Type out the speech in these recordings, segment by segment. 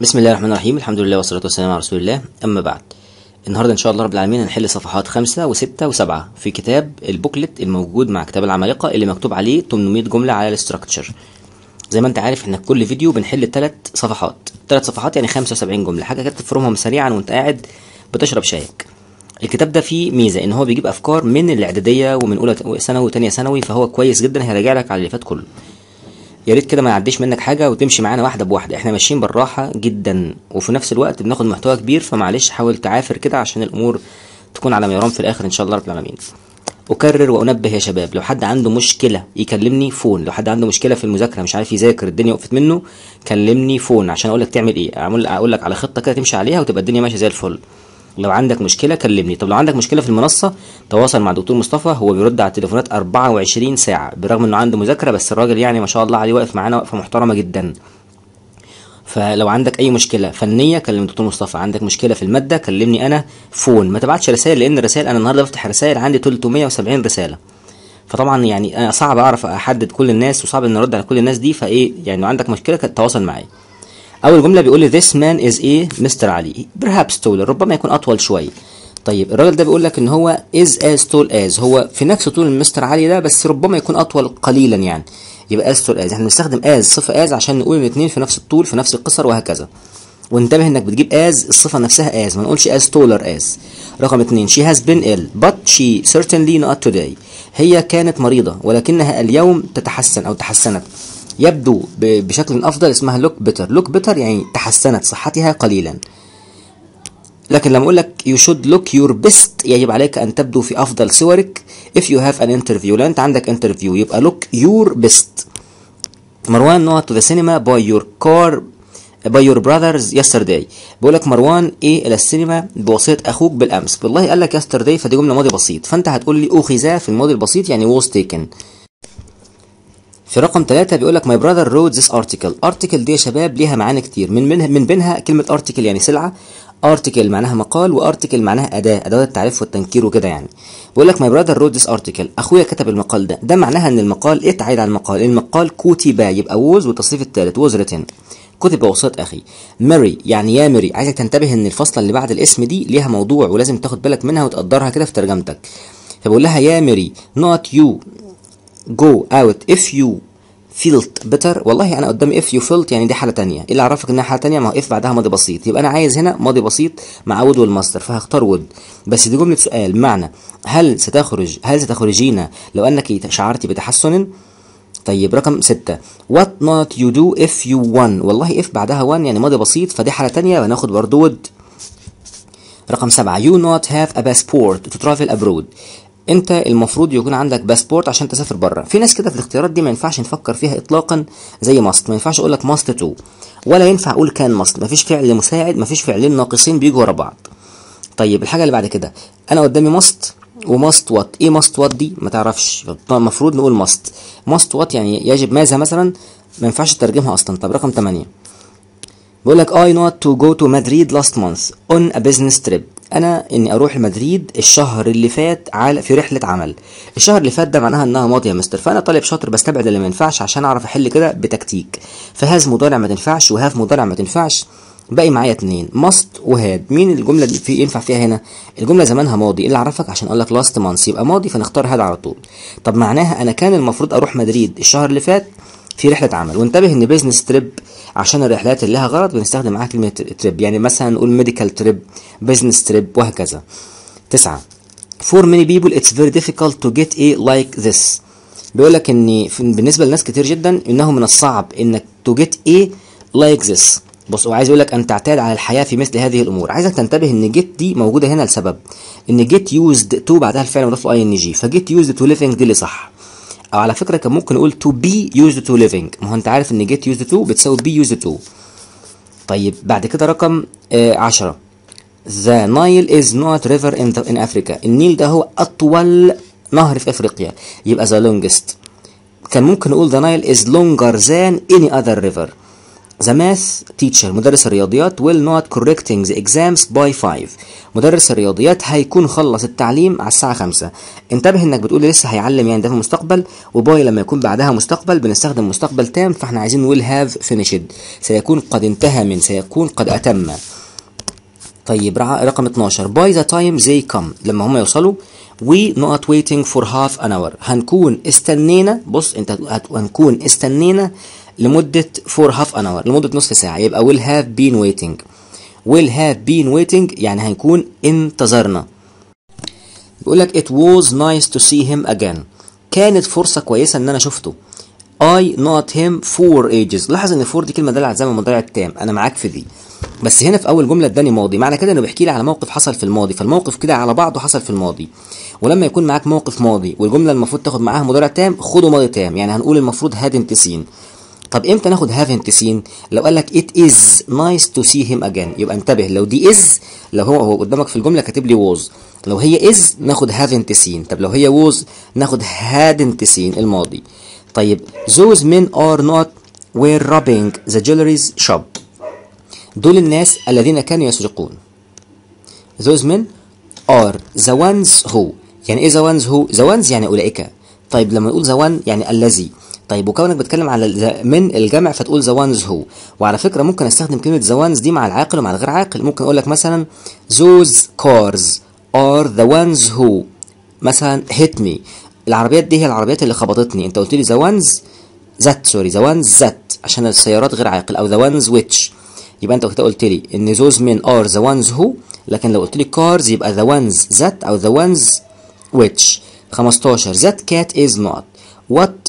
بسم الله الرحمن الرحيم الحمد لله والصلاة والسلام على رسول الله أما بعد النهاردة إن شاء الله رب العالمين هنحل صفحات خمسة وستة وسبعة في كتاب البوكلت الموجود مع كتاب العمالقة اللي مكتوب عليه 800 جملة على الاستراكشر زي ما انت عارف احنا كل فيديو بنحل ثلاث صفحات ثلاث صفحات يعني 75 جملة حاجة كده تفرمهم سريعا وانت قاعد بتشرب شايك الكتاب ده فيه ميزة ان هو بيجيب افكار من الاعدادية ومن اولى ثانوي وثانية ثانوي فهو كويس جدا هيراجع لك على اللي فات كله يا ريت كده ما يعديش منك حاجه وتمشي معانا واحده بواحده احنا ماشيين بالراحه جدا وفي نفس الوقت بناخد محتوى كبير فمعلش حاول تعافر كده عشان الامور تكون على ما يرام في الاخر ان شاء الله رب العالمين اكرر وانبه يا شباب لو حد عنده مشكله يكلمني فون لو حد عنده مشكله في المذاكره مش عارف يذاكر الدنيا وقفت منه كلمني فون عشان اقول لك تعمل ايه اقول لك على خطه كده تمشي عليها وتبقى الدنيا ماشيه زي الفل لو عندك مشكله كلمني طب لو عندك مشكله في المنصه تواصل مع دكتور مصطفى هو بيرد على التليفونات 24 ساعه بالرغم انه عنده مذاكره بس الراجل يعني ما شاء الله عليه واقف معانا وقفه محترمه جدا فلو عندك اي مشكله فنيه كلم دكتور مصطفى عندك مشكله في الماده كلمني انا فون ما تبعتش رسائل لان الرسائل انا النهارده بفتح رسائل عندي 370 رساله فطبعا يعني صعب اعرف احدد كل الناس وصعب ان ارد على كل الناس دي فايه يعني لو عندك مشكله تواصل معايا اول جمله بيقول لي this man is a مستر علي perhaps taller ربما يكون اطول شويه طيب الراجل ده بيقول لك ان هو is as tall as هو في نفس طول المستر علي ده بس ربما يكون اطول قليلا يعني يبقى as tall as احنا بنستخدم as صفه as عشان نقول الاثنين في نفس الطول في نفس القصر وهكذا وانتبه انك بتجيب as الصفه نفسها as ما نقولش as taller as رقم اثنين she has been ill but she certainly not today هي كانت مريضه ولكنها اليوم تتحسن او تحسنت يبدو بشكل أفضل اسمها لوك بيتر لوك بيتر يعني تحسنت صحتها قليلا لكن لما اقول لك يو شود لوك يور بيست يجب عليك ان تبدو في افضل صورك اف يو هاف ان انترفيو لو انت عندك انترفيو يبقى لوك يور بيست مروان نوع تو ذا سينما باي يور كار باي يور براذرز يسترداي بقول لك مروان ايه الى السينما بواسطه اخوك بالامس والله قال لك يسترداي فدي جمله ماضي بسيط فانت هتقول لي اخذ في الماضي البسيط يعني was taken في رقم ثلاثة بيقول لك ماي براذر رود ذيس ارتكل ارتكل دي يا شباب ليها معاني كتير من منها من بينها كلمة ارتكل يعني سلعة ارتكل معناها مقال وارتكل معناها اداة ادوات التعريف والتنكير وكده يعني بيقول لك ماي براذر رود ذيس ارتكل اخويا كتب المقال ده ده معناها ان المقال اتعيد عن المقال المقال كتب يبقى ووز والتصريف الثالث ووز ريتن كتب بواسطة اخي ماري يعني يا ماري عايزك تنتبه ان الفصلة اللي بعد الاسم دي ليها موضوع ولازم تاخد بالك منها وتقدرها كده في ترجمتك فبقول لها يا ماري نوت يو go out if you felt better والله انا قدامي if you felt يعني دي حاله ثانيه ايه اللي عرفك انها حاله ثانيه ما هو if بعدها ماضي بسيط يبقى انا عايز هنا ماضي بسيط مع would والماستر فهختار would بس دي جمله سؤال بمعنى هل ستخرج هل ستخرجين لو انك شعرتي بتحسن طيب رقم ستة what not you do if you won والله if بعدها won يعني ماضي بسيط فدي حاله تانية وناخد برضه would رقم سبعة you not have a passport to travel abroad انت المفروض يكون عندك باسبورت عشان تسافر بره في ناس كده في الاختيارات دي ما ينفعش نفكر فيها اطلاقا زي ماست ما ينفعش اقول لك ماست تو ولا ينفع اقول كان ماست ما فيش فعل مساعد ما فيش فعلين ناقصين بيجوا ورا بعض طيب الحاجه اللي بعد كده انا قدامي ماست وماست وات ايه ماست وات دي ما تعرفش المفروض نقول ماست ماست وات يعني يجب ماذا مثلا ما ينفعش تترجمها اصلا طب رقم 8 بيقول لك اي نوت تو جو تو مدريد لاست مانث اون ا بزنس تريب انا اني اروح مدريد الشهر اللي فات على في رحله عمل الشهر اللي فات ده معناها انها ماضيه يا مستر فانا طالب شاطر بستبعد اللي ما ينفعش عشان اعرف احل كده بتكتيك فهاز مضارع ما تنفعش وهاف مضارع ما تنفعش باقي معايا اتنين ماست وهاد مين الجمله اللي في ينفع فيها هنا الجمله زمانها ماضي اللي عرفك عشان اقول لك لاست مانس يبقى ماضي فنختار هاد على طول طب معناها انا كان المفروض اروح مدريد الشهر اللي فات في رحله عمل وانتبه ان بيزنس تريب عشان الرحلات اللي لها غرض بنستخدم معاها كلمه تريب يعني مثلا نقول ميديكال تريب بيزنس تريب وهكذا تسعة فور ميني بيبول اتس فيري ديفيكولت تو جيت ايه لايك ذيس بيقول لك ان بالنسبه لناس كتير جدا انه من الصعب انك تو جيت ايه لايك ذيس بص هو عايز يقول لك ان تعتاد على الحياه في مثل هذه الامور عايزك تنتبه ان جيت دي موجوده هنا لسبب ان جيت يوزد تو بعدها الفعل مضاف له اي ان جي فجيت يوزد تو ليفنج دي اللي صح او على فكره كان ممكن اقول تو بي يوزد تو ليفنج ما هو انت عارف ان جيت يوزد تو بتساوي بي يوزد تو طيب بعد كده رقم 10 ذا نايل از نوت ريفر ان ان افريكا النيل ده هو اطول نهر في افريقيا يبقى ذا لونجست كان ممكن اقول ذا نايل از لونجر ذان اني اذر ريفر The math teacher مدرس الرياضيات will not correcting the exams by 5 مدرس الرياضيات هيكون خلص التعليم على الساعة 5 انتبه انك بتقول لسه هيعلم يعني ده في المستقبل وباي لما يكون بعدها مستقبل بنستخدم مستقبل تام فاحنا عايزين will have finished سيكون قد انتهى من سيكون قد أتم طيب رقم 12 by the time they come لما هم يوصلوا we not waiting for half an hour هنكون استنينا بص انت هنكون استنينا لمدة فور هاف ان اور لمدة نصف ساعة يبقى ويل هاف بين ويتنج ويل هاف بين ويتنج يعني هنكون انتظرنا بيقول لك ات ووز نايس تو سي هيم اجين كانت فرصة كويسة ان انا شفته I not him for ages لاحظ ان فور دي كلمة دالة على الزمن المضارع التام انا معاك في دي بس هنا في اول جملة اداني ماضي معنى كده انه بيحكي لي على موقف حصل في الماضي فالموقف كده على بعضه حصل في الماضي ولما يكون معاك موقف ماضي والجملة المفروض تاخد معاها مضارع تام خده ماضي تام يعني هنقول المفروض انت سين طب امتى ناخد هافنت سين؟ لو قال لك ات از نايس تو سي هيم اجين يبقى انتبه لو دي از لو هو هو قدامك في الجمله كاتب لي ووز لو هي از ناخد هافنت سين طب لو هي ووز ناخد هادنت سين الماضي طيب زوز مين ار نوت وير روبينج ذا جولريز شوب دول الناس الذين كانوا يسرقون زوز مين ار ذا وانز هو يعني ايه ذا وانز هو؟ ذا وانز يعني اولئك طيب لما نقول ذا وان يعني الذي طيب وكونك بتكلم على من الجمع فتقول ذا وانز هو وعلى فكره ممكن استخدم كلمه ذا وانز دي مع العاقل ومع الغير عاقل ممكن اقول لك مثلا زوز كارز ار ذا وانز هو مثلا هيت مي العربيات دي هي العربيات اللي خبطتني انت قلت لي ذا وانز ذات سوري ذا وانز ذات عشان السيارات غير عاقل او ذا وانز ويتش يبقى انت كده قلت لي ان زوز من ار ذا وانز هو لكن لو قلت لي كارز يبقى ذا وانز ذات او ذا وانز ويتش 15 ذات كات از نوت وات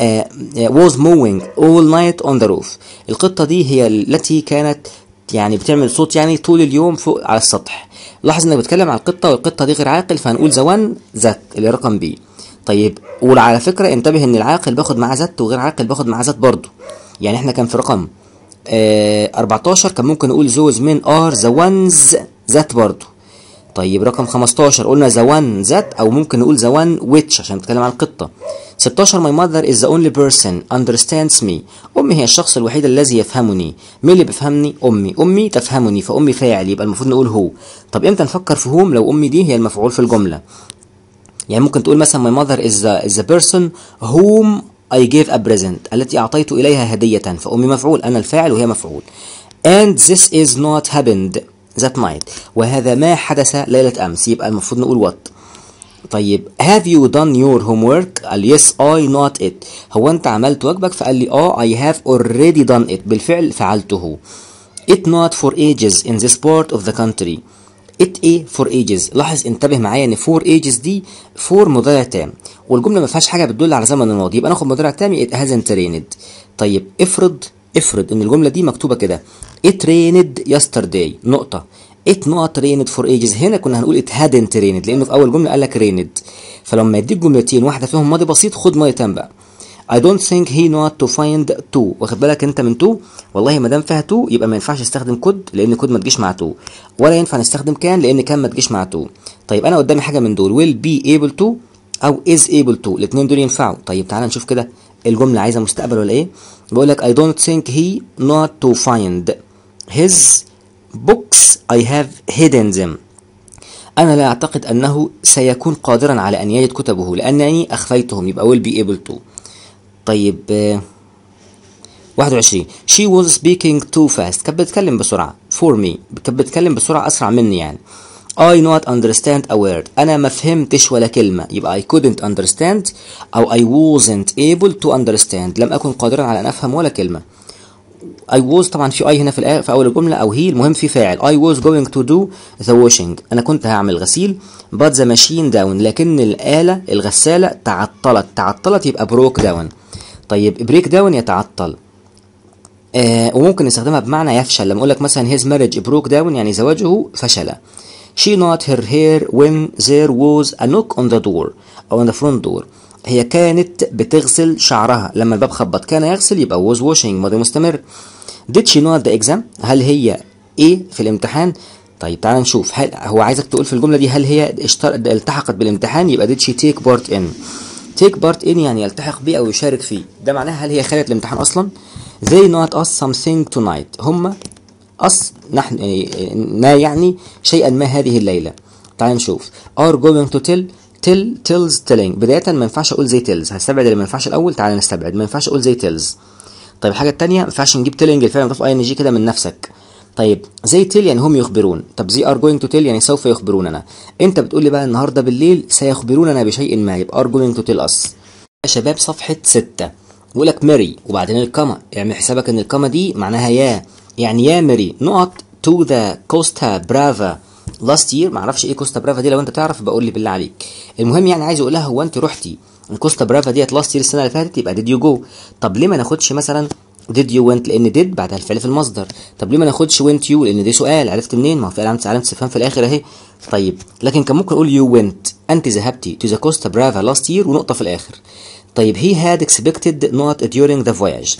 آه، آه، was mowing all night on the roof القطة دي هي التي كانت يعني بتعمل صوت يعني طول اليوم فوق على السطح لاحظ انك بتكلم عن القطة والقطة دي غير عاقل فهنقول ذا وان ذات اللي رقم بي طيب وعلى فكرة انتبه ان العاقل باخد معاه ذات وغير عاقل باخد معاه ذات برضه يعني احنا كان في رقم آه 14 كان ممكن نقول those men are the ones ذات برضه طيب رقم 15 قلنا ذا وان ذات او ممكن نقول ذا وان ويتش عشان نتكلم عن القطه 16 ماي ماذر از ذا اونلي بيرسون اندرستاندز مي امي هي الشخص الوحيد الذي يفهمني مين اللي بيفهمني امي امي تفهمني فامي فاعل يبقى المفروض نقول هو طب امتى نفكر في هوم لو امي دي هي المفعول في الجمله يعني ممكن تقول مثلا ماي ماذر از ذا از ذا بيرسون هوم اي جيف ا بريزنت التي اعطيت اليها هديه فامي مفعول انا الفاعل وهي مفعول and this is not happened ذات نايت وهذا ما حدث ليلة أمس يبقى المفروض نقول وات طيب have you done your homework قال yes I not it هو انت عملت واجبك فقال لي اه I have already done it بالفعل فعلته it not for ages in this part of the country it a for ages لاحظ انتبه معايا ان for ages دي for مضارع تام والجمله ما فيهاش حاجه بتدل على زمن الماضي يبقى ناخد مضارع تام it hasn't rained طيب افرض افرض ان الجمله دي مكتوبه كده it rained yesterday نقطه it not rained for ages هنا كنا هنقول it hadn't rained لانه في اول جمله قال لك rained فلما يديك جملتين واحده فيهم ماضي بسيط خد ماضي تام بقى I don't think he not to find two واخد بالك انت من two والله ما دام فيها two يبقى ما ينفعش استخدم كود لان كود ما تجيش مع two ولا ينفع نستخدم كان لان كان ما تجيش مع two طيب انا قدامي حاجه من دول will be able to او is able to الاثنين دول ينفعوا طيب تعالى نشوف كده الجمله عايزه مستقبل ولا ايه بيقول لك I don't think he not to find his books I have hidden them أنا لا أعتقد أنه سيكون قادرا على أن يجد كتبه لأنني أخفيتهم يبقى will be able to طيب 21 آه، she was speaking too fast كانت بتتكلم بسرعة for me كانت بتتكلم بسرعة أسرع مني يعني I not understand a word أنا ما فهمتش ولا كلمة يبقى I couldn't understand أو I wasn't able to understand لم أكن قادرا على أن أفهم ولا كلمة I was طبعا في I هنا في, في أول الجملة أو هي المهم في فاعل I was going to do the washing أنا كنت هعمل غسيل but the machine down لكن الآلة الغسالة تعطلت تعطلت يبقى broke down طيب break down يتعطل آه وممكن نستخدمها بمعنى يفشل لما أقول لك مثلا his marriage broke down يعني زواجه فشل She not her hair when there was a knock on the door أو on the front door هي كانت بتغسل شعرها لما الباب خبط كان يغسل يبقى was washing ماضي مستمر Did she not the exam هل هي ايه في الامتحان طيب تعال نشوف هل هو عايزك تقول في الجمله دي هل هي اشتر... التحقت بالامتحان يبقى did she take part in take part in يعني يلتحق بيه او يشارك فيه ده معناها هل هي خدت الامتحان اصلا they not us something tonight هم أصل نحن يعني، ما يعني شيئا ما هذه الليلة تعال نشوف are going to tell tell تيلز تيلينج بداية ما ينفعش أقول زي تيلز هستبعد اللي ما ينفعش الأول تعالى نستبعد ما ينفعش أقول زي تيلز طيب الحاجة التانية ما ينفعش نجيب تيلينج الفعل مضاف أي إن جي كده من نفسك طيب زي تيل يعني هم يخبرون طب زي ار جوينج تو تيل يعني سوف يخبروننا انت بتقول لي بقى النهارده بالليل سيخبروننا بشيء ما يبقى ار جوينج تو تيل اس يا شباب صفحة ستة بيقول لك ماري وبعدين الكما اعمل يعني حسابك ان الكما دي معناها يا يعني يا ماري نقط تو ذا كوستا برافا لاست يير معرفش ايه كوستا برافا دي لو انت تعرف بقول لي بالله عليك المهم يعني عايز اقولها هو انت رحتي الكوستا برافا ديت لاست يير السنه اللي فاتت يبقى ديد يو جو طب ليه ما ناخدش مثلا ديد يو ونت لان ديد بعدها الفعل في المصدر طب ليه ما ناخدش ونت يو لان دي سؤال عرفت منين ما هو في علامه علامه استفهام في الاخر اهي طيب لكن كان ممكن اقول يو ونت انت ذهبتي تو ذا كوستا برافا لاست يير ونقطه في الاخر طيب هي هاد اكسبكتد نوت ديورينج ذا فواياج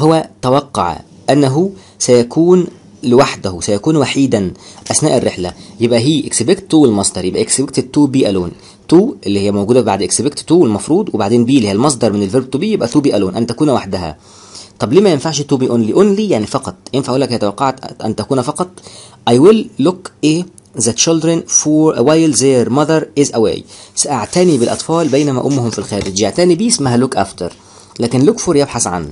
هو توقع أنه سيكون لوحده سيكون وحيدا أثناء الرحلة يبقى هي اكسبكت تو والمصدر يبقى اكسبكتد تو بي ألون تو اللي هي موجودة بعد اكسبكت تو المفروض وبعدين بي اللي هي المصدر من الفيرب تو بي يبقى تو بي ألون أن تكون وحدها طب ليه ما ينفعش تو بي اونلي اونلي يعني فقط ينفع اقول لك هي توقعت ان تكون فقط اي ويل لوك ايه the children for a while their mother is away سأعتني بالأطفال بينما أمهم في الخارج يعتني بي اسمها look after لكن look for يبحث عنه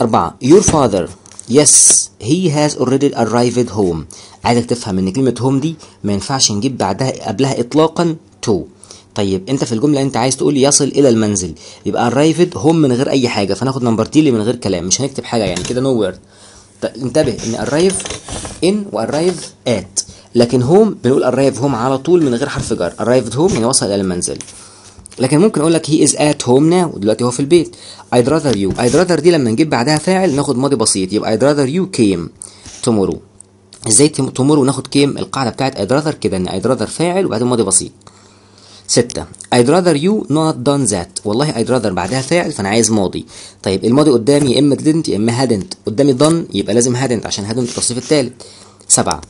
أربعة your father yes he has already arrived home عايزك تفهم ان كلمة home دي ما ينفعش نجيب بعدها قبلها اطلاقا to طيب انت في الجمله انت عايز تقول يصل الى المنزل يبقى arrived home من غير اي حاجه فناخد نمبر دي اللي من غير كلام مش هنكتب حاجه يعني كده نو وورد طيب، انتبه ان arrive in وارايف at لكن هوم بنقول arrive home على طول من غير حرف جر arrived home يعني وصل الى المنزل لكن ممكن اقول لك هي از ات هوم ناو دلوقتي هو في البيت I'd rather you I'd rather دي لما نجيب بعدها فاعل ناخد ماضي بسيط يبقى I'd rather you came tomorrow ازاي تومورو ناخد كيم القاعده بتاعت I'd rather كده ان I'd rather فاعل وبعدين ماضي بسيط ستة I'd rather you not done that والله I'd rather بعدها فاعل فأنا عايز ماضي طيب الماضي قدامي يا إما didn't يا إما hadn't قدامي done يبقى لازم hadn't عشان hadn't التصريف الثالث سبعة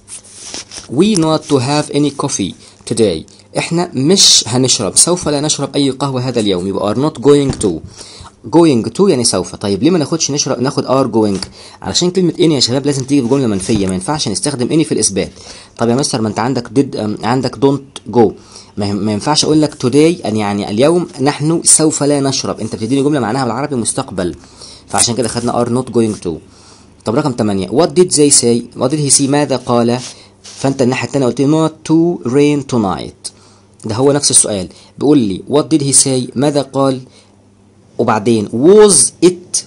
We not to have any coffee today احنا مش هنشرب سوف لا نشرب اي قهوه هذا اليوم يبقى are not going to going to يعني سوف طيب ليه ما ناخدش نشرب ناخد ار going علشان كلمه اني يا شباب لازم تيجي في جمله منفيه ما ينفعش نستخدم اني في الاثبات طب يا مستر ما انت عندك ديد عندك دونت جو ما ينفعش اقول لك today ان يعني اليوم نحن سوف لا نشرب انت بتديني جمله معناها بالعربي مستقبل فعشان كده خدنا ار not going to طب رقم 8 what did they say what did he say ماذا قال فانت الناحيه الثانيه قلت له not to rain tonight ده هو نفس السؤال بيقول لي وات ديد هي ساي ماذا قال وبعدين was it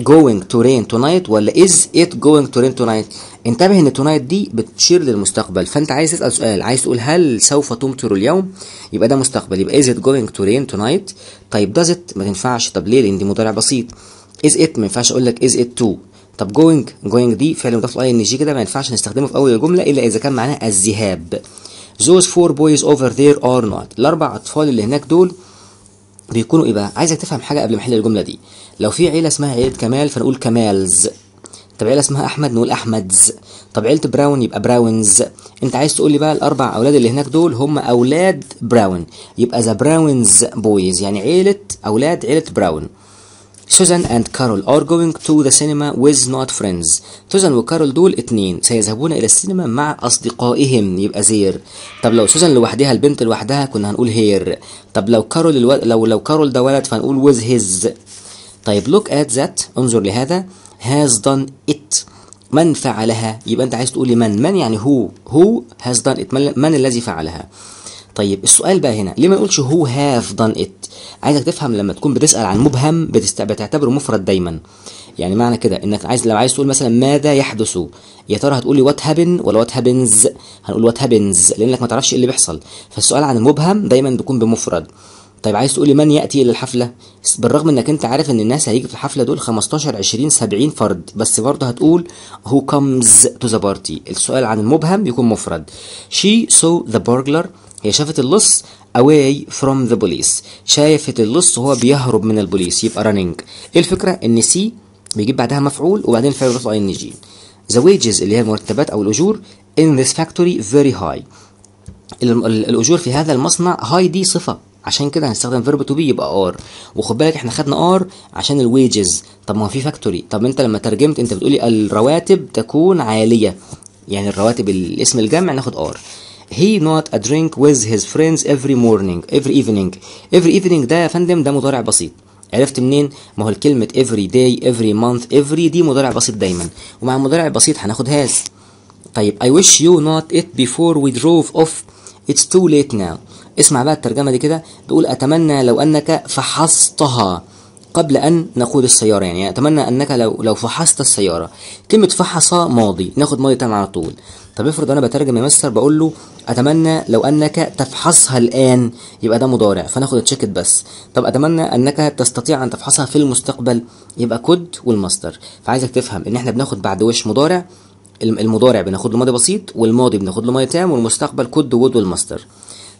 going to rain tonight ولا is it going to rain tonight انتبه ان tonight دي بتشير للمستقبل فانت عايز تسال سؤال عايز تقول هل سوف تمطر اليوم يبقى ده مستقبل يبقى is it going to rain tonight طيب does it ما تنفعش طب ليه لان دي مضارع بسيط is it ما ينفعش اقول لك is it to طب going going دي فعل مضاف لاي ان جي كده ما ينفعش نستخدمه في اول الجمله الا اذا كان معناها الذهاب those four boys over there are not الاربع اطفال اللي هناك دول بيكونوا ايه بقى عايزك تفهم حاجه قبل ما احل الجمله دي لو في عيله اسمها عيله كمال فنقول كمالز طب عيله اسمها احمد نقول احمدز طب عيله براون يبقى براونز انت عايز تقول لي بقى الاربع اولاد اللي هناك دول هم اولاد براون يبقى ذا براونز بويز يعني عيله اولاد عيله براون Susan and Carol are going to the cinema with not friends سوزان وكارول دول اتنين سيذهبون إلى السينما مع أصدقائهم يبقى زير طب لو سوزان لوحدها البنت لوحدها كنا هنقول هير طب لو كارول الو... لو لو كارول ده ولد فهنقول with his طيب look at that انظر لهذا has done it من فعلها يبقى انت عايز تقول من من يعني هو هو has done it من الذي فعلها طيب السؤال بقى هنا ليه ما نقولش هو هاف دان ات عايزك تفهم لما تكون بتسال عن مبهم بتست... بتعتبره مفرد دايما يعني معنى كده انك عايز لو عايز تقول مثلا ماذا يحدث يا ترى هتقول لي وات هابن ولا وات هابنز هنقول وات هابنز لانك ما تعرفش ايه اللي بيحصل فالسؤال عن المبهم دايما بيكون بمفرد طيب عايز تقولي من ياتي الى الحفله بالرغم انك انت عارف ان الناس هيجي في الحفله دول 15 20 70 فرد بس برضه هتقول هو كمز تو ذا بارتي السؤال عن المبهم بيكون مفرد شي سو ذا برجلر هي شافت اللص away from the police شافت اللص وهو بيهرب من البوليس يبقى running ايه الفكره ان سي بيجيب بعدها مفعول وبعدين الفعل بيطلع ان جي the wages اللي هي المرتبات او الاجور in this factory very high الاجور في هذا المصنع هاي دي صفه عشان كده هنستخدم فيرب تو بي يبقى ار وخد بالك احنا خدنا ار عشان الويجز طب ما هو في فاكتوري طب انت لما ترجمت انت بتقولي الرواتب تكون عاليه يعني الرواتب الاسم الجمع ناخد ار he not a drink with his friends every morning every evening every evening ده يا فندم ده مضارع بسيط عرفت منين ما هو الكلمة every day every month every دي مضارع بسيط دايما ومع المضارع البسيط هناخد هاز طيب I wish you not it before we drove off it's too late now اسمع بقى الترجمة دي كده بيقول أتمنى لو أنك فحصتها قبل أن نقود السيارة يعني أتمنى أنك لو لو فحصت السيارة كلمة فحص ماضي ناخد ماضي تاني على طول طب افرض انا بترجم يا مستر بقول له اتمنى لو انك تفحصها الان يبقى ده مضارع فناخد التشيكت بس طب اتمنى انك تستطيع ان تفحصها في المستقبل يبقى كود والماستر فعايزك تفهم ان احنا بناخد بعد وش مضارع المضارع بناخد له ماضي بسيط والماضي بناخد له ماضي تام والمستقبل كود وود والماستر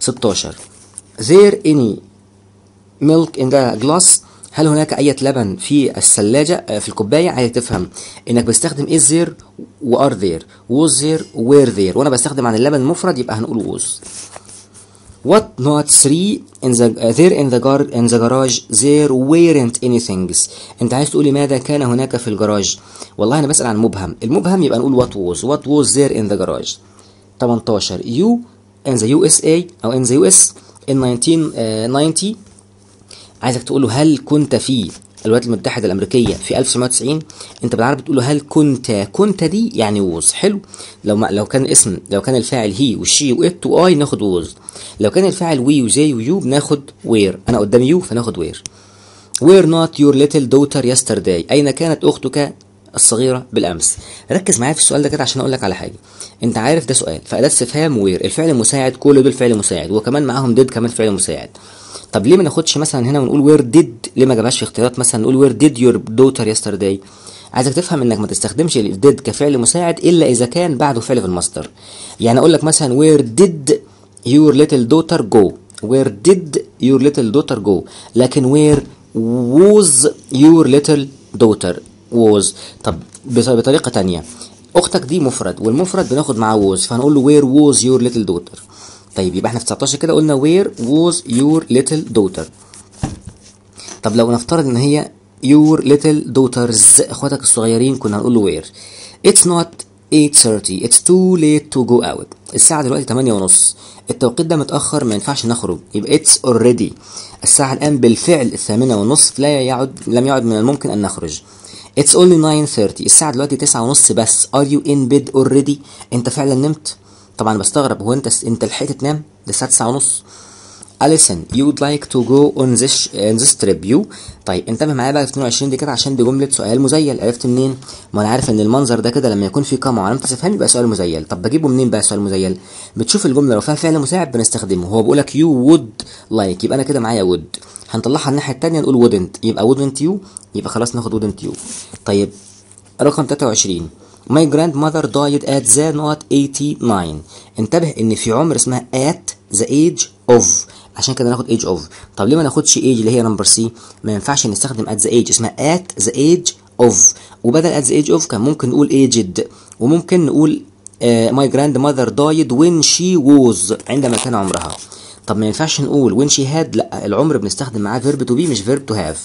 16 there any milk in the glass هل هناك أي لبن في الثلاجة في الكوباية عايز تفهم إنك بتستخدم is there و are there was there were there وأنا بستخدم عن اللبن المفرد يبقى هنقول was What not three in the uh, there in the gar in the garage there weren't any things. أنت عايز تقولي ماذا كان هناك في الجراج؟ والله أنا بسأل عن مبهم، المبهم يبقى نقول what was what was there in the garage. 18 you in the USA أو in the US in 1990 عايزك تقول له هل كنت في الولايات المتحدة الأمريكية في 1990 أنت بالعربي تقول له هل كنت كنت دي يعني ووز حلو لو ما لو كان اسم لو كان الفاعل هي وشي وإت وآي ناخد ووز لو كان الفاعل وي وزي ويو بناخد وير أنا قدامي يو فناخد وير وير نوت يور ليتل دوتر يسترداي أين كانت أختك الصغيرة بالأمس ركز معايا في السؤال ده كده عشان أقول لك على حاجة أنت عارف ده سؤال فأداة استفهام وير الفعل المساعد كل دول فعل مساعد وكمان معاهم ديد كمان فعل مساعد طب ليه ما ناخدش مثلا هنا ونقول وير ديد ليه ما جابهاش في اختيارات مثلا نقول وير ديد يور دوتر يسترداي عايزك تفهم انك ما تستخدمش الديد كفعل مساعد الا اذا كان بعده فعل في المصدر يعني اقول لك مثلا وير ديد يور ليتل دوتر جو وير ديد يور ليتل دوتر جو لكن وير ووز يور ليتل دوتر ووز طب بطريقه تانية اختك دي مفرد والمفرد بناخد معاه ووز فهنقول له وير ووز يور ليتل دوتر طيب يبقى احنا في 19 كده قلنا وير ووز يور ليتل دوتر طب لو نفترض ان هي يور ليتل دوترز اخواتك الصغيرين كنا هنقول له وير اتس نوت 8:30 اتس تو ليت تو جو اوت الساعة دلوقتي 8 ونص التوقيت ده متأخر ما ينفعش نخرج يبقى اتس اوريدي الساعة الآن بالفعل الثامنة ونص لا يعد لم يعد من الممكن أن نخرج اتس اونلي 9:30 الساعه دلوقتي 9:30 بس ار يو ان بيد already؟ انت فعلا نمت طبعا بستغرب هو انت انت لحقت تنام ده الساعه 9:30 اليسن you would لايك تو جو اون this, on this تريب يو طيب انتبه معايا بقى في 22 دي كده عشان دي جمله سؤال مزيل عرفت منين؟ ما انا عارف ان المنظر ده كده لما يكون فيه كام وعلامه استفهام يبقى سؤال مزيل طب بجيبه منين بقى سؤال مزيل؟ بتشوف الجمله لو فيها فعل مساعد بنستخدمه هو بيقول لك you would لايك يبقى انا كده معايا وود هنطلعها الناحيه الثانيه نقول wouldn't يبقى wouldn't you يبقى خلاص ناخد wouldn't you طيب رقم 23 My grandmother died at the not 89 انتبه ان في عمر اسمها at the age of عشان كده ناخد age of طب ليه ما ناخدش age اللي هي نمبر سي ما ينفعش نستخدم at the age اسمها at the age of وبدل at the age of كان ممكن نقول aged وممكن نقول ماي جراند ماذر دايد وين شي ووز عندما كان عمرها طب ما ينفعش نقول when she had لا العمر بنستخدم معاه verb to be مش verb to have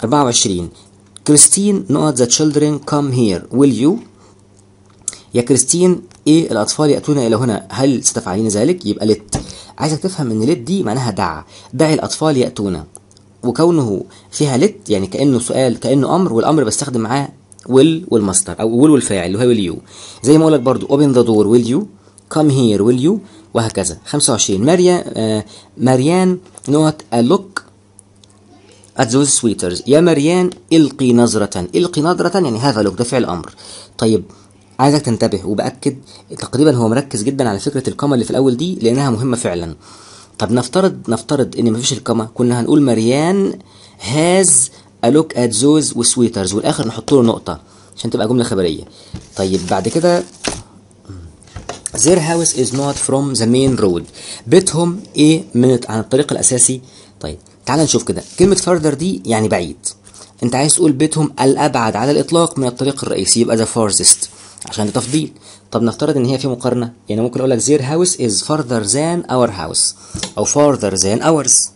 24 كريستين نقط the children come here will you يا كريستين ايه الاطفال ياتون الى هنا هل ستفعلين ذلك يبقى لت عايزك تفهم ان لت دي معناها دع دع الاطفال ياتون وكونه فيها لت يعني كانه سؤال كانه امر والامر بستخدم معاه will والمصدر او will والفاعل اللي هو will you زي ما اقول لك برضه open the door will you come here will you وهكذا 25 ماريا آه نوت نوت لوك ات ذوز سويترز يا ماريان القي نظرة القي نظرة يعني هذا لوك ده فعل أمر طيب عايزك تنتبه وبأكد تقريبا هو مركز جدا على فكرة الكامة اللي في الأول دي لأنها مهمة فعلا طب نفترض نفترض إن مفيش الكامة كنا هنقول ماريان هاز ا لوك ات ذوز وسويترز والآخر نحط له نقطة عشان تبقى جملة خبرية طيب بعد كده their house is not from the main road بيتهم ايه من عن الطريق الاساسي طيب تعال نشوف كده كلمة further دي يعني بعيد انت عايز تقول بيتهم الابعد على الاطلاق من الطريق الرئيسي يبقى the farthest عشان ده تفضيل طب نفترض ان هي في مقارنة يعني ممكن اقول لك their house is further than our house او further than ours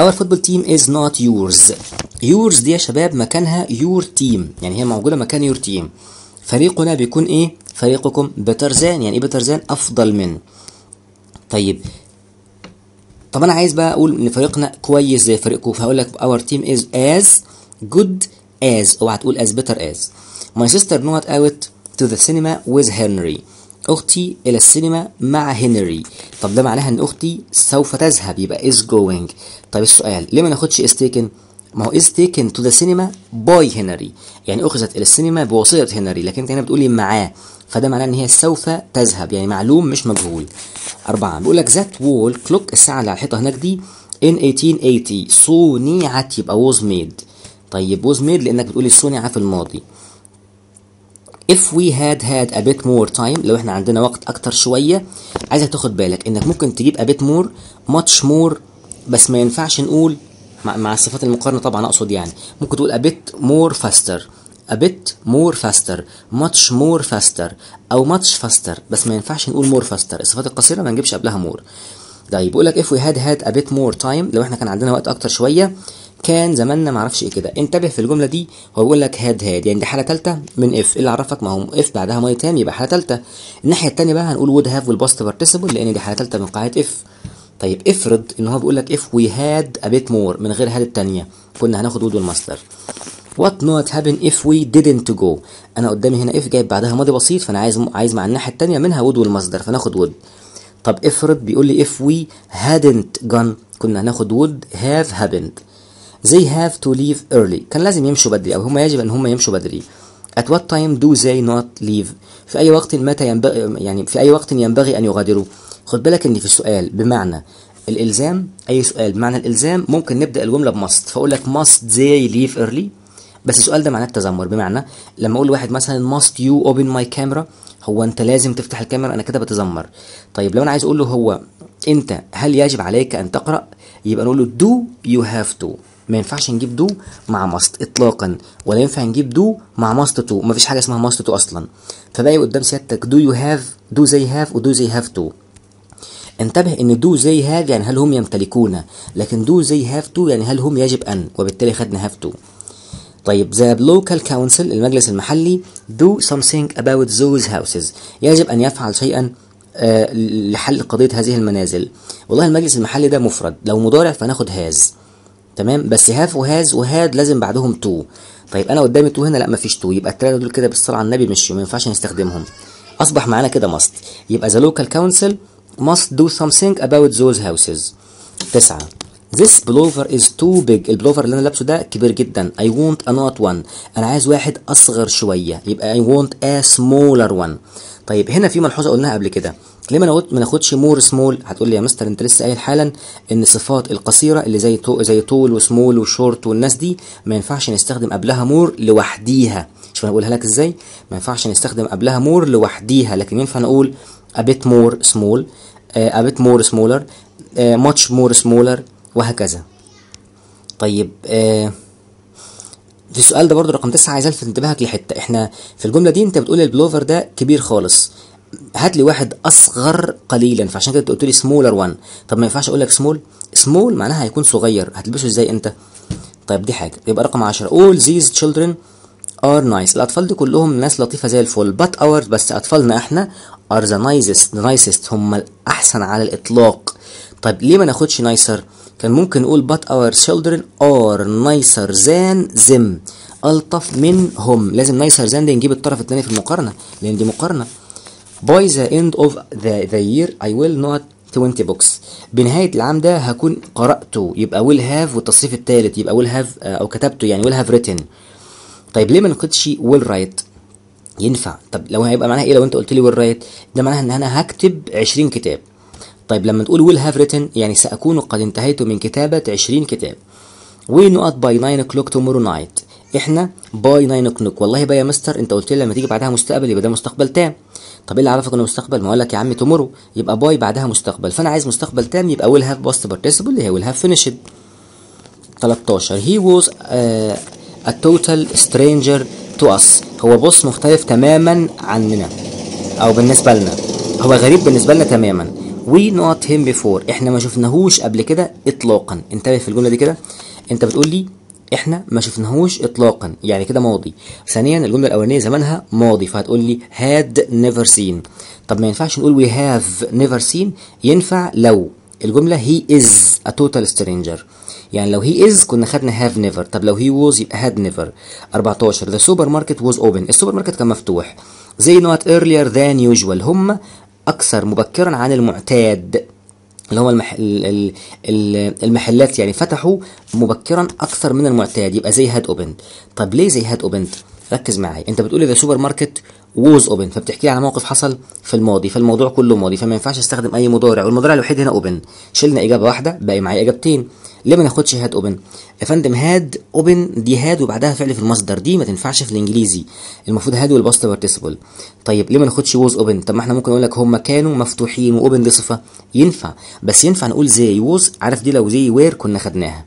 our football team is not yours yours دي يا شباب مكانها your team يعني هي موجودة مكان your team فريقنا بيكون ايه فريقكم بترزان يعني ايه بترزان افضل من طيب طب انا عايز بقى اقول ان فريقنا كويس زي فريقكم فهقول لك اور تيم از از جود از اوعى تقول از بيتر از ماي سيستر نوت اوت تو ذا سينما ويز هنري أختي إلى السينما مع هنري طب ده معناها إن أختي سوف تذهب يبقى is going طب السؤال ليه ما ناخدش is taken ما هو is taken to the cinema by هنري يعني أخذت إلى السينما بواسطة هنري لكن أنت هنا بتقولي معاه فده معناه ان هي سوف تذهب يعني معلوم مش مجهول أربعة بيقول لك ذات وول كلوك الساعة اللي على الحيطة هناك دي in 1880 صنعت يبقى was made طيب was made لأنك بتقولي صنع في الماضي if we had had a bit more time لو احنا عندنا وقت اكتر شويه عايزك تاخد بالك انك ممكن تجيب a bit more much more بس ما ينفعش نقول مع, مع الصفات المقارنه طبعا اقصد يعني ممكن تقول a bit more faster a bit more faster much more faster او much faster بس ما ينفعش نقول more faster الصفات القصيره ما نجيبش قبلها more طيب بيقول لك if we had had a bit more time لو احنا كان عندنا وقت اكتر شويه كان زماننا ما اعرفش ايه كده انتبه في الجمله دي هو بيقول لك هاد هاد يعني دي حاله ثالثه من اف إيه اللي عرفك ما هو اف بعدها ماي تام يبقى حاله ثالثه الناحيه الثانيه بقى هنقول وود هاف والباست بارتيسيبل لان دي حاله ثالثه من قاعده اف طيب افرض ان هو بيقول لك اف وي هاد ا بيت مور من غير هاد الثانيه كنا هناخد وود والماستر وات نوت هابن اف وي didn't جو انا قدامي هنا اف جايب بعدها ماضي بسيط فانا عايز عايز مع الناحيه الثانيه منها وود والمصدر فناخد وود طب افرض بيقول لي اف وي hadn't gone كنا هناخد وود هاف happened they have to leave early كان لازم يمشوا بدري أو هم يجب أن هم يمشوا بدري at what time do they not leave في أي وقت متى ينبغي يعني في أي وقت ينبغي أن يغادروا خد بالك إن في السؤال بمعنى الإلزام أي سؤال بمعنى الإلزام ممكن نبدأ الجملة بماست فأقول لك must they leave early بس السؤال ده معناه التذمر بمعنى لما أقول لواحد مثلا must you open my camera هو أنت لازم تفتح الكاميرا أنا كده بتذمر طيب لو أنا عايز أقول له هو أنت هل يجب عليك أن تقرأ يبقى نقول له do you have to ما ينفعش نجيب دو مع ماست اطلاقا ولا ينفع نجيب دو مع ماست تو ما فيش حاجه اسمها ماست تو اصلا فباقي قدام سيادتك دو يو هاف دو زي هاف ودو زي هاف تو انتبه ان دو زي هاف يعني هل هم يمتلكون لكن دو زي هاف تو يعني هل هم يجب ان وبالتالي خدنا هاف تو طيب ذا لوكال كونسل المجلس المحلي دو سمثينج اباوت ذوز هاوسز يجب أن يفعل شيئا آه، لحل قضية هذه المنازل والله المجلس المحلي ده مفرد لو مضارع فناخد هاز تمام بس هاف وهاز وهاد لازم بعدهم تو طيب انا قدامي تو هنا لا مفيش تو يبقى الثلاثه دول كده بالصلاه على النبي مش ما ينفعش نستخدمهم اصبح معانا كده ماست يبقى ذا لوكال كونسل ماست دو سمثينج اباوت ذوز هاوسز تسعة This blower is too big البلوفر اللي انا لابسه ده كبير جدا I want a not one انا عايز واحد اصغر شوية يبقى I want a smaller one طيب هنا في ملحوظة قلناها قبل كده ليه ما ما ناخدش مور سمول هتقول لي يا مستر انت لسه قايل حالا ان الصفات القصيره اللي زي طو... زي طول وسمول وشورت والناس دي ما ينفعش نستخدم قبلها مور لوحديها شوف انا بقولها لك ازاي ما ينفعش نستخدم قبلها مور لوحديها لكن ينفع نقول a bit more small آه، a bit more smaller آه، much more smaller وهكذا طيب آه، في السؤال ده برضو رقم تسعة عايز الفت انتباهك لحته احنا في الجمله دي انت بتقول البلوفر ده كبير خالص هات لي واحد اصغر قليلا فعشان كده قلت لي سمولر 1 طب ما ينفعش اقول لك سمول سمول معناها هيكون صغير هتلبسه ازاي انت طيب دي حاجه يبقى رقم 10 all these children are nice الاطفال دي كلهم ناس لطيفه زي الفل but اور بس اطفالنا احنا are the نايسست نايسست هم الاحسن على الاطلاق طيب ليه ما ناخدش نايسر كان ممكن نقول but our children are نايسر زان زم ألطف منهم لازم نايسر زان دي نجيب الطرف الثاني في المقارنة لأن دي مقارنة By the end of the, the year I will not 20 books بنهاية العام ده هكون قرأته يبقى will have والتصريف الثالث يبقى will have آه، أو كتبته يعني will have written طيب ليه ما نقدش will write ينفع طب لو هيبقى معناها ايه لو انت قلت لي will write ده معناها ان انا هكتب 20 كتاب طيب لما تقول will have written يعني سأكون قد انتهيت من كتابة 20 كتاب will not by 9 o'clock tomorrow night احنا by 9 o'clock والله بقى يا مستر انت قلت لي لما تيجي بعدها مستقبل يبقى ده مستقبل تام طب ايه اللي عرفك انه مستقبل ما اقول لك يا عم تومورو يبقى باي بعدها مستقبل فانا عايز مستقبل تام يبقى ويل هاف باست بارتيسيبل اللي هي ويل هاف فينيشد 13 هي ووز ا توتال سترينجر تو اس هو بص مختلف تماما عننا او بالنسبه لنا هو غريب بالنسبه لنا تماما وي نوت هيم بيفور احنا ما شفناهوش قبل كده اطلاقا انتبه في الجمله دي كده انت بتقول لي احنا ما شفناهوش اطلاقا يعني كده ماضي ثانيا الجمله الاولانيه زمانها ماضي فهتقول لي هاد نيفر سين طب ما ينفعش نقول وي هاف نيفر سين ينفع لو الجمله هي از ا توتال سترينجر يعني لو هي از كنا خدنا هاف نيفر طب لو هي ووز يبقى هاد نيفر 14 the supermarket was open السوبر ماركت كان مفتوح زي نوت ايرليير ذان يوجوال هم أكثر مبكرا عن المعتاد اللي هم المح... المحلات يعني فتحوا مبكرا اكثر من المعتاد يبقى زي هاد اوبند طب ليه زي هاد اوبند ركز معايا انت بتقول ذا سوبر ماركت ووز اوبن فبتحكي على موقف حصل في الماضي فالموضوع كله ماضي فما ينفعش استخدم اي مضارع والمضارع الوحيد هنا اوبن شلنا اجابه واحده باقي معايا اجابتين ليه ما ناخدش هاد اوبن يا فندم هاد اوبن دي هاد وبعدها فعل في المصدر دي ما تنفعش في الانجليزي المفروض هاد والباست بارتيسيبل طيب ليه ما ناخدش ووز اوبن طب ما احنا ممكن نقول لك هم كانوا مفتوحين واوبن دي صفه ينفع بس ينفع نقول زي ووز عارف دي لو زي وير كنا خدناها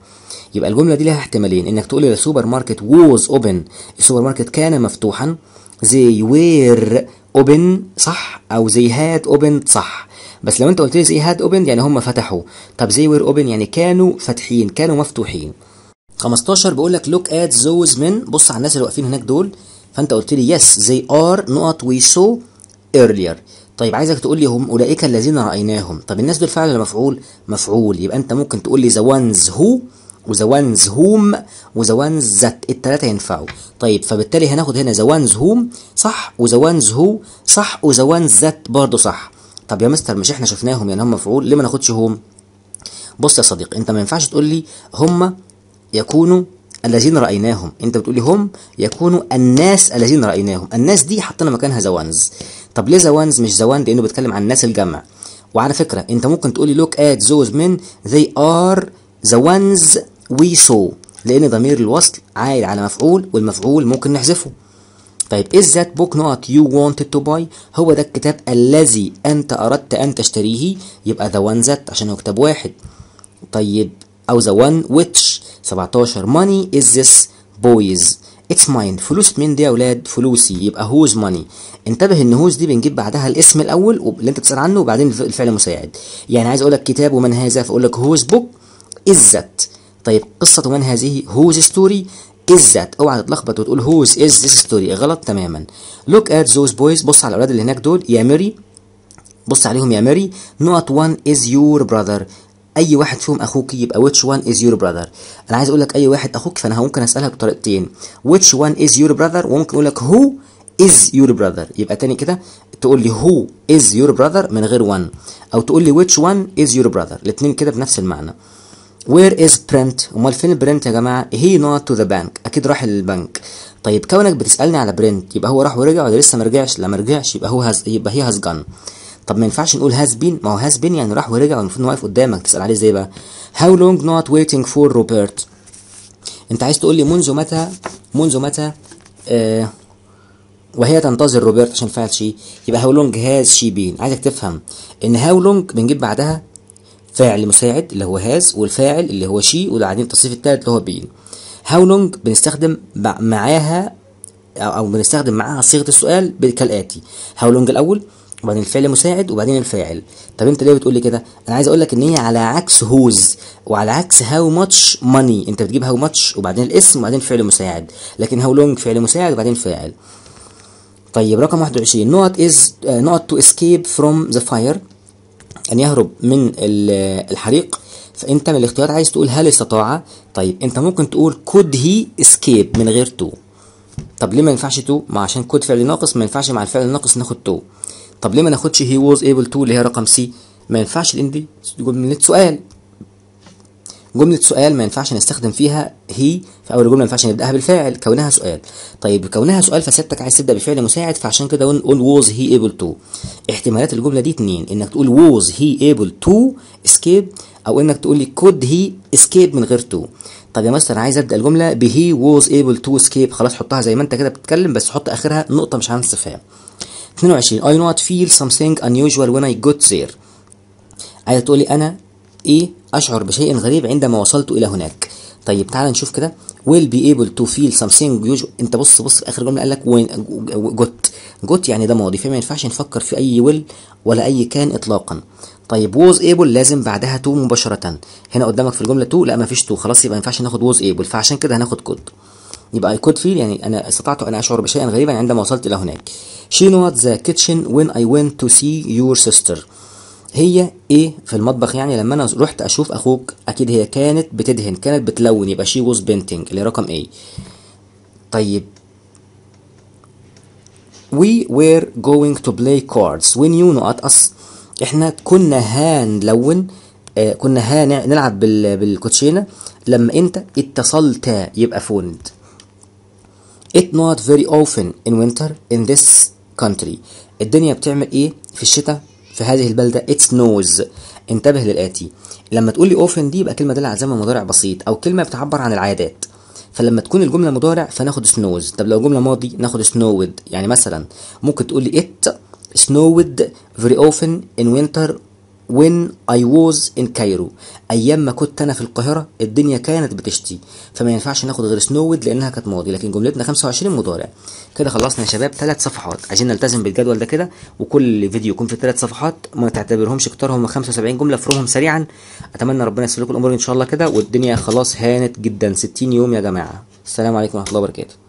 يبقى الجمله دي لها احتمالين انك تقول السوبر ماركت ووز اوبن السوبر ماركت كان مفتوحا زي وير اوبن صح او زي هات اوبن صح بس لو انت قلت لي زي هاد اوبند يعني هم فتحوا طب زي وير اوبن يعني كانوا فاتحين كانوا مفتوحين 15 بيقول لك لوك ات زوز من بص على الناس اللي واقفين هناك دول فانت قلت لي يس زي ار نقط وي سو ايرليير طيب عايزك تقول لي هم اولئك الذين رايناهم طب الناس دول فعل ولا مفعول مفعول يبقى انت ممكن تقول لي ذا وانز هو وذا وانز هوم وذا وانز ذات الثلاثه ينفعوا طيب فبالتالي هناخد هنا ذا وانز هوم صح وذا وانز هو صح وذا وانز ذات برضه صح طب يا مستر مش احنا شفناهم يعني هم مفعول ليه ما ناخدش هم بص يا صديقي انت ما ينفعش تقول لي هم يكونوا الذين رايناهم انت بتقول لي هم يكونوا الناس الذين رايناهم الناس دي حطينا مكانها زوانز طب ليه زوانز مش زوان لانه بيتكلم عن الناس الجمع وعلى فكره انت ممكن تقول لي لوك ات زوز من ذي ار ذا وانز وي سو لان ضمير الوصل عايد على مفعول والمفعول ممكن نحذفه طيب is إيه that book not you wanted to buy هو ده الكتاب الذي انت اردت ان تشتريه يبقى the one that عشان هو كتاب واحد طيب او the one which 17 money is this boys it's mine فلوس مين دي يا اولاد فلوسي يبقى هوز money انتبه ان هوز دي بنجيب بعدها الاسم الاول اللي انت بتسال عنه وبعدين الفعل المساعد يعني عايز اقول لك كتاب ومن هذا فاقول لك هوز بوك that طيب قصة من هذه هوز story is that اوعى تتلخبط وتقول هوز از ذيس ستوري غلط تماما لوك ات ذوز بويز بص على الاولاد اللي هناك دول يا ميري بص عليهم يا ميري نوت وان از يور براذر اي واحد فيهم اخوك يبقى ويتش وان از يور براذر انا عايز اقول لك اي واحد اخوك فانا ممكن اسالها بطريقتين ويتش وان از يور براذر وممكن اقول لك هو از يور براذر يبقى تاني كده تقول لي هو از يور براذر من غير وان او تقول لي ويتش وان از يور براذر الاثنين كده بنفس المعنى وير از برنت امال فين البرنت يا جماعه هي نوت تو ذا بانك اكيد راح للبنك طيب كونك بتسالني على برنت يبقى هو راح ورجع ولا لسه ما رجعش لا ما رجعش يبقى هو هز يبقى هي هاز جان طب ما ينفعش نقول هاز بين ما هو هاز بين يعني راح ورجع والمفروض واقف قدامك تسال عليه ازاي بقى هاو لونج نوت ويتنج فور روبرت انت عايز تقول لي منذ متى منذ متى آه وهي تنتظر روبرت عشان فعل شيء يبقى هاو لونج هاز شي بين عايزك تفهم ان هاو لونج بنجيب بعدها فاعل مساعد اللي هو هاز والفاعل اللي هو شي وبعدين التصريف الثالث اللي هو بين هاو لونج بنستخدم معاها او بنستخدم معاها صيغه السؤال كالاتي هاو لونج الاول وبعدين الفعل مساعد وبعدين الفاعل طب انت ليه بتقول لي كده انا عايز اقول لك ان هي على عكس هوز وعلى عكس هاو ماتش ماني انت بتجيب هاو ماتش وبعدين الاسم وبعدين فعل مساعد لكن هاو لونج فعل مساعد وبعدين فاعل طيب رقم 21 نوت از نوت تو اسكيب فروم ذا فاير أن يهرب من الحريق فأنت من الاختيار عايز تقول هل استطاع طيب أنت ممكن تقول could he escape من غير to طب ليه ما ينفعش تو ما عشان كود فعل ناقص ما ينفعش مع الفعل الناقص ناخد تو طب ليه ما ناخدش هي ووز ايبل تو اللي هي رقم سي ما ينفعش لان دي جمله سؤال جملة سؤال ما ينفعش نستخدم فيها هي في أول جملة ما ينفعش نبدأها بالفاعل كونها سؤال طيب كونها سؤال فسيادتك عايز تبدأ بفعل مساعد فعشان كده قول was he able to احتمالات الجمله دي اتنين انك تقول ووز هي able تو escape او انك تقول لي كود هي escape من غير تو طب يا مستر انا عايز ابدا الجمله بهي ووز able تو escape خلاص حطها زي ما انت كده بتتكلم بس حط اخرها نقطه مش عن استفهام 22 I not feel something unusual when I got there عايز تقول لي انا ايه اشعر بشيء غريب عندما وصلت الى هناك طيب تعالى نشوف كده will be able to feel something usual انت بص بص في اخر جمله قال لك جوت جوت يعني ده ماضي فما ينفعش نفكر في اي will ولا اي كان اطلاقا طيب was able لازم بعدها to مباشره هنا قدامك في الجمله to لا ما فيش تو خلاص يبقى ما ينفعش ناخد was able فعشان كده هناخد could يبقى I could feel يعني أنا استطعت أن أشعر بشيء غريبا عندما وصلت إلى هناك. She knew the kitchen when I went to see your sister. هي ايه في المطبخ يعني لما انا رحت اشوف اخوك اكيد هي كانت بتدهن كانت بتلون يبقى شي ووز بينتنج اللي رقم ايه طيب we were going to play cards when you نقط اس احنا كنا هنلون آه كنا هنلعب بال بالكوتشينه لما انت اتصلت يبقى فوند it not very often in winter in this country الدنيا بتعمل ايه في الشتاء في هذه البلدة it snows انتبه للآتي لما تقول لي often دي يبقى كلمة دل على زمن مضارع بسيط أو كلمة بتعبر عن العادات فلما تكون الجملة مضارع فناخد snows طب لو جملة ماضي ناخد snowed يعني مثلا ممكن تقول لي it snowed very often in winter when I was in Cairo ايام ما كنت انا في القاهره الدنيا كانت بتشتي فما ينفعش ناخد غير snowed لانها كانت ماضي لكن جملتنا 25 مضارع كده خلصنا يا شباب ثلاث صفحات عشان نلتزم بالجدول ده كده وكل فيديو يكون في ثلاث صفحات ما تعتبرهمش كتار هم 75 جمله فروهم سريعا اتمنى ربنا يسهل لكم الامور ان شاء الله كده والدنيا خلاص هانت جدا 60 يوم يا جماعه السلام عليكم ورحمه الله وبركاته